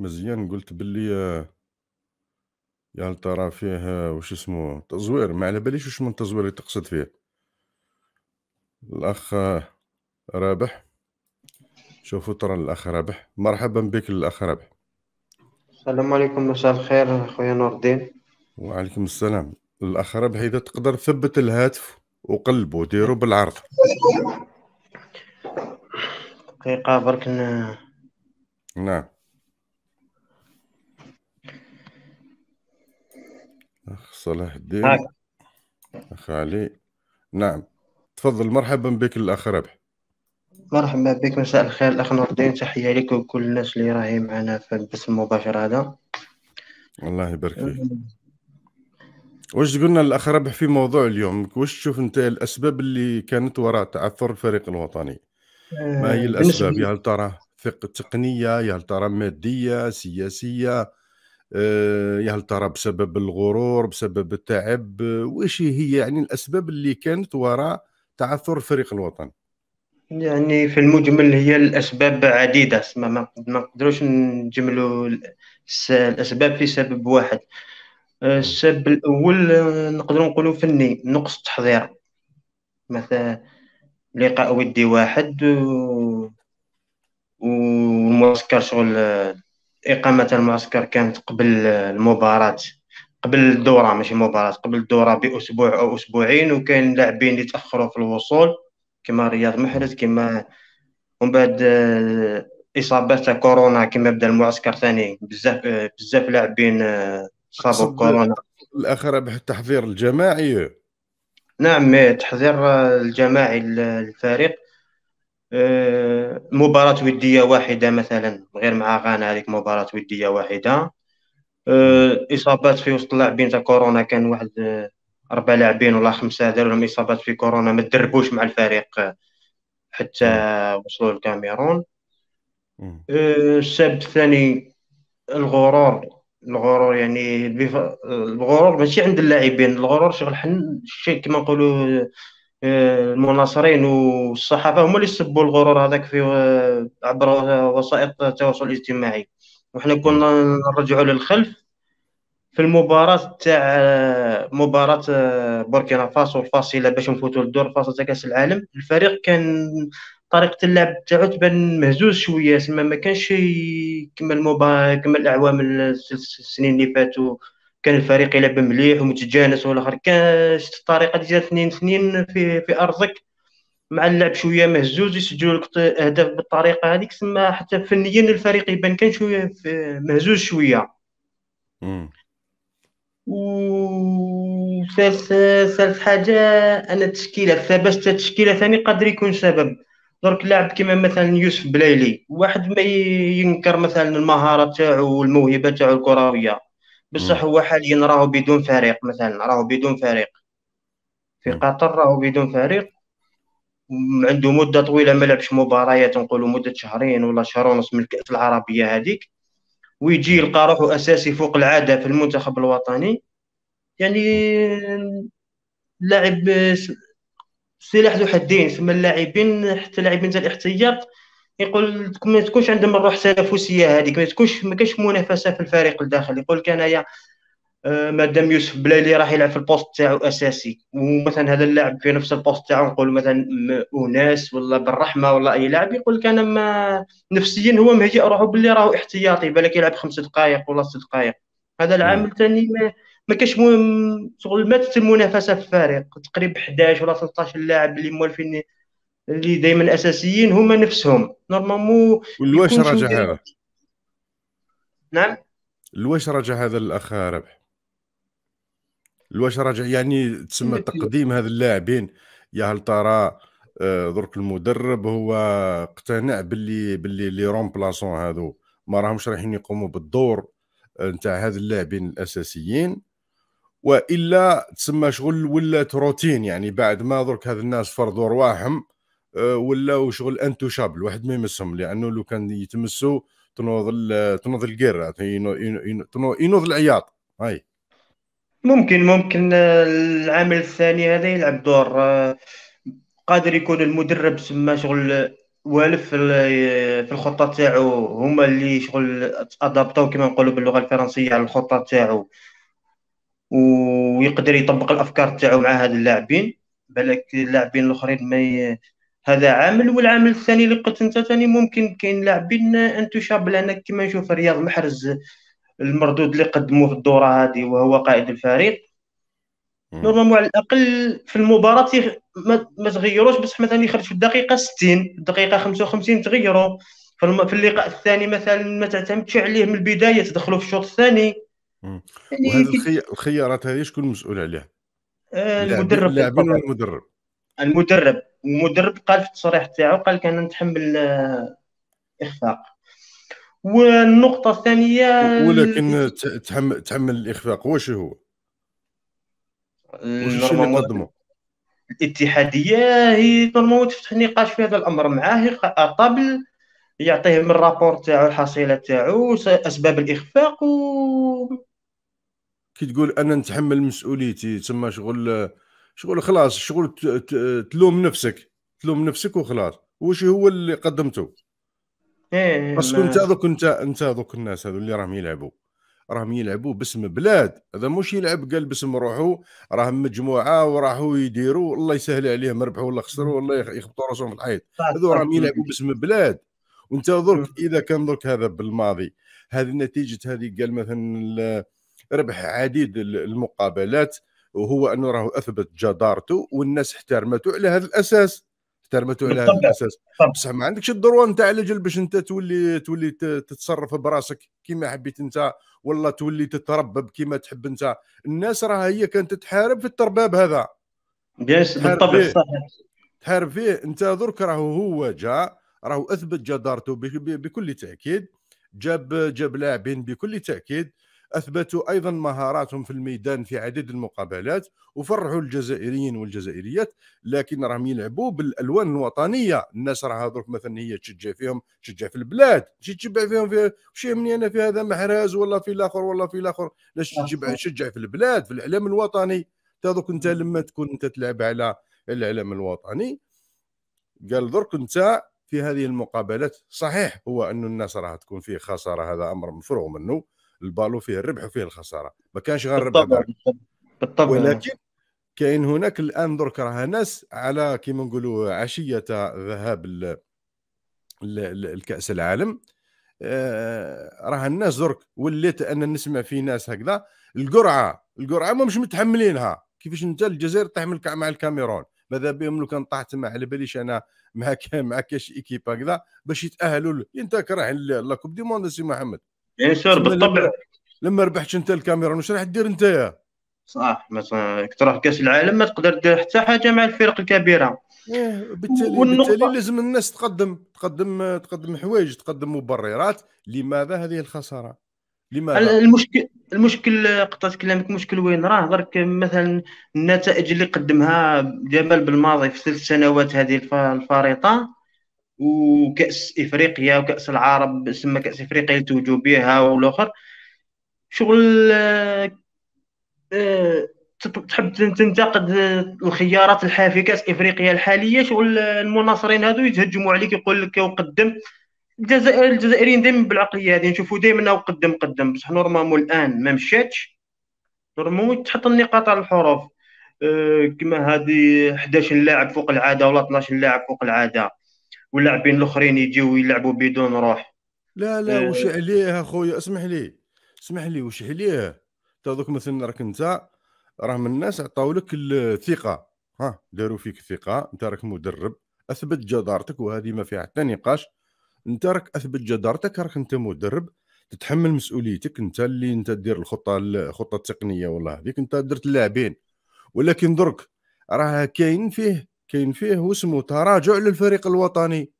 مزيان قلت باللي آه، يا هل ترى فيه وش اسمه تزوير ما على باليش وش من تزوير اللي تقصد فيه الأخ رابح شوفوا ترى الأخ رابح مرحبا بك الأخ رابح السلام عليكم مساء الخير خويا نور الدين وعليكم السلام الأخ رابح إذا تقدر ثبت الهاتف وقلبه ديرو بالعرض دقيقة برك نعم أخ صلاح الدين معك نعم. أخ علي نعم تفضل مرحبا بك الأخ ربح مرحبا بك مساء الخير الأخ نور الدين تحية لك وكل الناس اللي راهي معنا في البث المباشر هذا الله يبارك فيك واش قلنا الاخ ربح في موضوع اليوم واش تشوف انت الاسباب اللي كانت وراء تعثر الفريق الوطني ما هي أه، الاسباب يا هل ترى تقنيه يا هل ترى ماديه سياسيه آه، يعني ترى بسبب الغرور بسبب التعب آه، واش هي يعني الاسباب اللي كانت وراء تعثر الفريق الوطني يعني في المجمل هي الاسباب عديده ما نقدروش نجملوا الاسباب في سبب واحد آه، السبب الاول نقدروا نقولوا فني نقص تحضير مثلا لقاء ودي واحد و... ومعسكر شغل إقامة المعسكر كانت قبل المباراة قبل الدورة ماشي مباراة قبل الدورة بأسبوع أو أسبوعين وكاين لاعبين اللي تأخروا في الوصول كما رياض محرز كما ومن بعد آه، إصابات كورونا كما بدا المعسكر ثاني بزاف آه، بزاف لاعبين آه، صابوا كورونا الأخر التحضير الجماعي نعم التحضير الجماعي للفريق آه، مباراة ودية واحدة مثلا غير مع غانا هذيك مباراة ودية واحدة آه، إصابات في وسط اللاعبين تاع كورونا كان واحد آه، أربع لاعبين ولا خمسة داروا لهم إصابات في كورونا ما تدربوش مع الفريق حتى وصلوا الكاميرون السبب الثاني الغرور الغرور يعني الغرور ماشي عند اللاعبين الغرور شغل حن شي كما نقولوا آه، المناصرين والصحافه هما اللي سبوا الغرور هذاك في آه، عبر وسائل التواصل الاجتماعي وحنا كنا نرجعوا للخلف في المباراة تاع آه، مباراة بوركينا فاسو الفاصلة باش نفوتوا للدور فاصلة تاع كأس العالم الفريق كان طريقة اللعب تاعو تبان مهزوز شوية تما ما كانش كما المباراة كما الأعوام السنين اللي فاتوا كان الفريق يلعب مليح ومتجانس والاخر كان شفت الطريقه ديال اثنين اثنين في في ارضك مع اللعب شويه مهزوز يسجلوا لك اهداف بالطريقه هذيك سما حتى فنيا الفريق يبان كان شويه مهزوز شويه و ثالث حاجه انا التشكيله ثبات التشكيله ثاني قادر يكون سبب درك لاعب كيما مثلا يوسف بلايلي واحد ما ينكر مثلا المهاره تاعو والموهبه تاعو الكرويه بصح هو حاليا راهو بدون فريق مثلا راهو بدون فريق في قطر راهو بدون فريق عنده مده طويله ما لعبش مباريات نقولوا مده شهرين ولا شهر ونص من الكاس العربيه هذيك ويجي يلقى روحه اساسي فوق العاده في المنتخب الوطني يعني لاعب سلاح ذو حدين ثم اللاعبين حتى لاعبين تاع الاحتياط يقول ما تكونش عندهم الروح التنافسيه هذيك ما تكونش ما كاينش منافسه في الفريق الداخلي يقول لك انايا آه، مادام يوسف بلايلي راح يلعب في البوست تاعو اساسي ومثلا هذا اللاعب في نفس البوست تاعو نقول مثلا اوناس ولا بالرحمه ولا اي لاعب يقول لك انا ما نفسيا هو مهيئ روحه باللي راهو احتياطي بالك يلعب خمس دقائق ولا ست دقائق هذا العامل نعم. الثاني ما ما كاش شغل ماتت المنافسه في الفريق تقريبا 11 ولا 13 لاعب اللي موالفين اللي دائما اساسيين هما نفسهم نورمالمون ولواش راجع هذا نعم لواش راجع هذا الاخ ربح لواش راجع يعني تسمى تقديم هذا اللاعبين يا هل ترى آه، درك المدرب هو اقتنع باللي باللي لي رومبلاسون هذو ما راهمش رايحين يقوموا بالدور آه، نتاع هذا اللاعبين الاساسيين والا تسمى شغل ولات روتين يعني بعد ما درك هذا الناس فرضوا رواحهم آه، ولاو شغل انتوشابل واحد ما يمسهم لانه لو كان يتمسوا تنوض تنوض الكير ينوض العياط هاي ممكن ممكن العامل الثاني هذا يلعب دور آه، قادر يكون المدرب سما شغل والف في الخطه تاعو هما اللي شغل ادابتو كما نقولوا باللغه الفرنسيه على الخطه تاعو ويقدر يطبق الافكار تاعو مع هاد اللاعبين بالك اللاعبين الاخرين ما هذا عامل والعامل الثاني اللي قلت انت ثاني ممكن كاين لاعبين انتشاب لان كما نشوف رياض محرز المردود اللي قدموه في الدوره هذه وهو قائد الفريق نورمالمون على الاقل في المباراه ما, تغيروش بصح مثلا يخرج في الدقيقه 60 الدقيقه 55 تغيروا في, اللقاء الثاني مثلا ما تعتمدش عليه من البدايه تدخلوا في الشوط الثاني يعني وهذه الخيارات هذه شكون مسؤول عليها؟ المدرب آه، اللاعبين المدرب المدرب المدرب قال في التصريح تاعو قال كان نتحمل اخفاق والنقطة الثانية ولكن تحمل تحمل الإخفاق واش هو؟ واش اللي قدمه؟ الاتحادية هي نورمالمون تفتح نقاش في هذا الأمر معاه قبل يعطيه من الرابور تاعو الحصيلة تاعو أسباب الإخفاق و كي تقول أنا نتحمل مسؤوليتي تما شغل شغل خلاص شغل تلوم نفسك تلوم نفسك وخلاص وش هو اللي قدمته ايه بس كنت هذوك انت انت هذوك الناس هذو اللي راهم يلعبوا راهم يلعبوا باسم بلاد هذا مش يلعب قال باسم روحو راهم مجموعه وراحوا يديروا الله يسهل عليهم ربحوا ولا خسروا والله يخبطوا راسهم في الحيط هذو راهم يلعبوا باسم بلاد وانت درك اذا كان درك هذا بالماضي هذه نتيجه هذه قال مثلا ربح عديد المقابلات وهو انه راه اثبت جدارته والناس احترمته على هذا الاساس احترمته على هذا الاساس بصح ما عندكش الدروا نتاع الاجل باش انت تولي تولي تتصرف براسك كيما حبيت انت ولا تولي تتربب كيما تحب انت الناس راها هي كانت تحارب في الترباب هذا بالطبع صحيح تحارب فيه انت درك راهو هو جاء راهو اثبت جدارته بكل تاكيد جاب جاب لاعبين بكل تاكيد اثبتوا ايضا مهاراتهم في الميدان في عدد المقابلات وفرحوا الجزائريين والجزائريات لكن راهم يلعبوا بالالوان الوطنيه الناس راها درك مثلا هي تشجع فيهم تشجع في البلاد ماشي تشجع فيهم في شي مني انا في هذا محراز ولا في الاخر ولا في الاخر لا تشجع تشجع في البلاد في الاعلام الوطني دوك انت لما تكون انت تلعب على الاعلام الوطني قال درك انت في هذه المقابلات صحيح هو ان الناس راح تكون فيه خساره هذا امر مفروغ منه البالو فيه الربح وفيه الخساره ما كانش غير الربح بالطبع, بالطبع. ولكن كاين هناك الان درك راها ناس على كيما نقولوا عشيه ذهاب الكاس العالم آه، راه الناس درك وليت ان نسمع في ناس هكذا القرعه القرعه ما مش متحملينها كيفاش انت الجزائر تحمل مع الكاميرون ماذا بهم لو كان طاحت ما على باليش انا معك معك ايكيب هكذا باش يتاهلوا يعني انت رايح لاكوب دي موند سي محمد اي يعني سير بالطبع لما ربحت انت الكاميرون واش راح دير انت يا صح مثلا تروح كاس العالم ما تقدر دير حتى حاجه مع الفرق الكبيره إيه، بالتالي بالتالي لازم الناس تقدم تقدم تقدم حوايج تقدم مبررات لماذا هذه الخساره لماذا المشكل المشكل قطعت كلامك المشكل وين راه درك مثلا النتائج اللي قدمها جمال بالماضي في ثلاث سنوات هذه الفريطه وكاس افريقيا وكاس العرب سما كاس افريقيا اللي توجوا بها والاخر شغل آه، تحب تنتقد آه، الخيارات في كاس افريقيا الحاليه شغل آه، المناصرين هادو يتهجموا عليك يقول لك وقدم الجزائر الجزائريين دائما بالعقليه هذه نشوفوا دائما قدم قدم بصح نورمالمون الان ما مشاتش نورمالمون تحط النقاط على الحروف كما هذه 11 لاعب فوق العاده ولا 12 لاعب فوق العاده واللاعبين الاخرين يجيو يلعبوا بدون روح لا لا أه... وش عليه اخويا اسمح لي اسمح لي وش عليه انت دوك مثلا راك انت راه من الناس عطاو لك الثقه ها داروا فيك الثقه انت راك مدرب اثبت جدارتك وهذه ما فيها حتى نقاش انت راك اثبت جدارتك راك انت مدرب تتحمل مسؤوليتك انت اللي انت دير الخطه الخطه التقنيه والله هذيك انت درت اللاعبين ولكن درك راه كاين فيه كاين فيه واسمه تراجع للفريق الوطني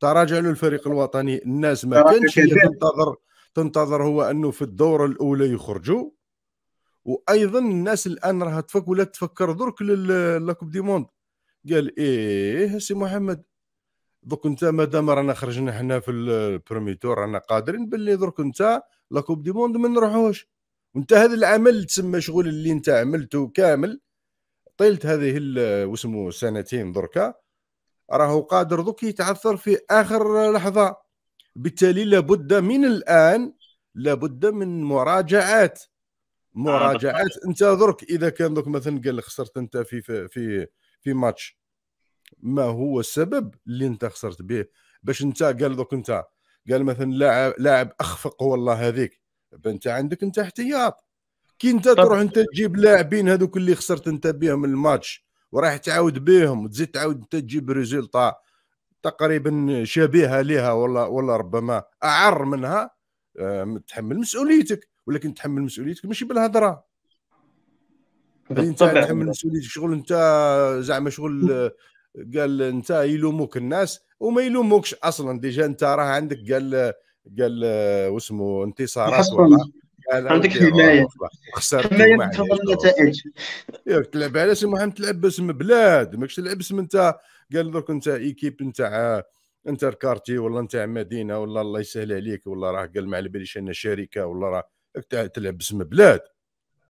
تراجع للفريق الوطني الناس ما كانش تنتظر تنتظر هو انه في الدوره الاولى يخرجوا وايضا الناس الان راها تفك ولا تفكر درك لاكوب دي موند قال ايه سي محمد دوك انت مادام رانا خرجنا حنا في البرومي تور رانا قادرين باللي درك انت لاكوب دي موند ما نروحوش وانت هذا العمل تسمى شغل اللي انت عملته كامل طيلت هذه وسمو سنتين دركا راهو قادر دوك يتعثر في اخر لحظه بالتالي لابد من الان لابد من مراجعات مراجعات آه، انت درك اذا كان دوك مثلا قال خسرت انت في في في ماتش ما هو السبب اللي انت خسرت به باش انت قال دوك انت قال مثلا لاعب لاعب اخفق والله هذيك انت عندك انت احتياط كي انت تروح انت تجيب لاعبين هذوك اللي خسرت انت بهم الماتش وراح تعاود بهم وتزيد تعاود انت تجيب ريزلطا تقريبا شبيهه لها ولا ولا ربما اعر منها آه، تحمل مسؤوليتك ولكن تحمل مسؤوليتك ماشي بالهضره انت تحمل مسؤوليتك شغل انت زعما شغل قال انت يلوموك الناس وما يلوموكش اصلا ديجا انت راه عندك قال قال آه، واسمه انتصارات عندك حمايه حمايه تفضل النتائج ياك تلعب على سي محمد تلعب باسم بلاد ماكش تلعب باسم انت قال درك انت ايكيب نتاع انتر كارتي ولا نتاع مدينه ولا الله يسهل عليك ولا راه قال ما على باليش انا شركه ولا راه تلعب باسم بلاد